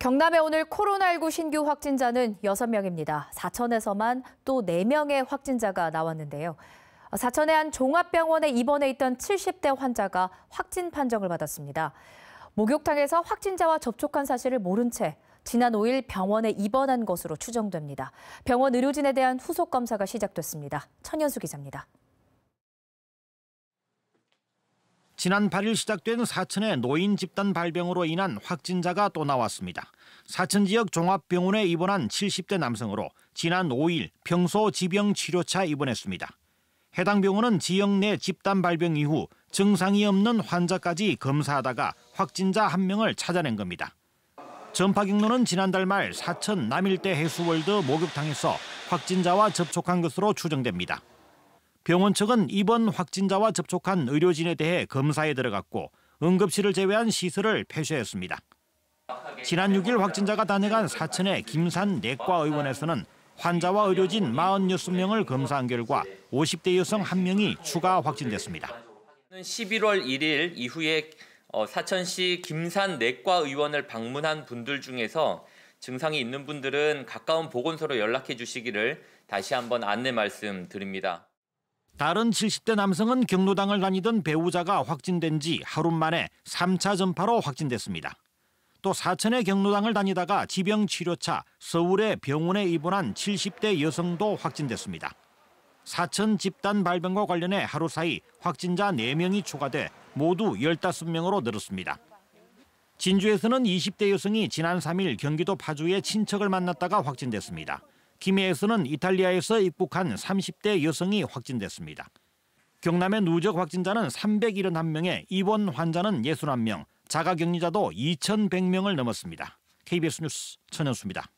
경남에 오늘 코로나19 신규 확진자는 6명입니다. 사천에서만 또 4명의 확진자가 나왔는데요. 사천의 한 종합병원에 입원해 있던 70대 환자가 확진 판정을 받았습니다. 목욕탕에서 확진자와 접촉한 사실을 모른 채 지난 5일 병원에 입원한 것으로 추정됩니다. 병원 의료진에 대한 후속 검사가 시작됐습니다. 천현수 기자입니다. 지난 8일 시작된 사천의 노인 집단 발병으로 인한 확진자가 또 나왔습니다. 사천 지역 종합병원에 입원한 70대 남성으로 지난 5일 평소 지병 치료차 입원했습니다. 해당 병원은 지역 내 집단 발병 이후 증상이 없는 환자까지 검사하다가 확진자 한 명을 찾아낸 겁니다. 전파 경로는 지난달 말 사천 남일대 해수월드 목욕탕에서 확진자와 접촉한 것으로 추정됩니다. 병원 측은 입원 확진자와 접촉한 의료진에 대해 검사에 들어갔고 응급실을 제외한 시설을 폐쇄했습니다. 지난 6일 확진자가 다녀간 사천의 김산 내과 의원에서는 환자와 의료진 46명을 검사한 결과 50대 여성 한명이 추가 확진됐습니다. 11월 1일 이후에 어, 사천시 김산 내과 의원을 방문한 분들 중에서 증상이 있는 분들은 가까운 보건소로 연락해 주시기를 다시 한번 안내 말씀드립니다. 다른 70대 남성은 경로당을 다니던 배우자가 확진된 지 하루 만에 3차 전파로 확진됐습니다. 또 사천의 경로당을 다니다가 지병치료차 서울의 병원에 입원한 70대 여성도 확진됐습니다. 사천 집단 발병과 관련해 하루 사이 확진자 4명이 추가돼 모두 15명으로 늘었습니다. 진주에서는 20대 여성이 지난 3일 경기도 파주에 친척을 만났다가 확진됐습니다. 김해에서는 이탈리아에서 입국한 30대 여성이 확진됐습니다. 경남의 누적 확진자는 371명에 입원 환자는 61명, 자가격리자도 2,100명을 넘었습니다. KBS 뉴스 천현수입니다.